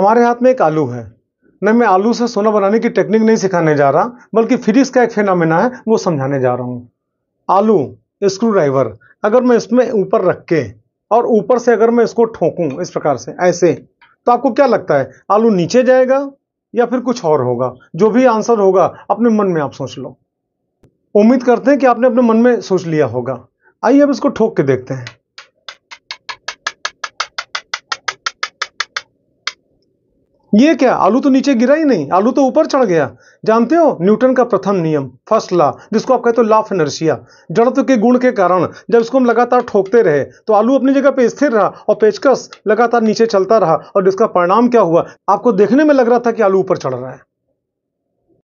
हमारे हाथ में एक आलू है नहीं मैं आलू से सोना बनाने की टेक्निक नहीं सिखाने जा रहा बल्कि फिजिक्स का एक फेनामिना है वो समझाने जा रहा हूँ आलू स्क्रू ड्राइवर अगर मैं इसमें ऊपर रख के और ऊपर से अगर मैं इसको ठोकू इस प्रकार से ऐसे तो आपको क्या लगता है आलू नीचे जाएगा या फिर कुछ और होगा जो भी आंसर होगा अपने मन में आप सोच लो उम्मीद करते हैं कि आपने अपने मन में सोच लिया होगा आइए अब इसको ठोक के देखते हैं ये क्या आलू तो नीचे गिरा ही नहीं आलू तो ऊपर चढ़ गया जानते हो न्यूटन का प्रथम नियम फर्स्ट लॉ जिसको आप कहते हो लॉ ऑफ इनर्शिया जड़त्व के गुण के कारण जब इसको हम लगातार ठोकते रहे तो आलू अपनी जगह पे स्थिर रहा और पेचकस लगातार नीचे चलता रहा और इसका परिणाम क्या हुआ आपको देखने में लग रहा था कि आलू ऊपर चढ़ रहा है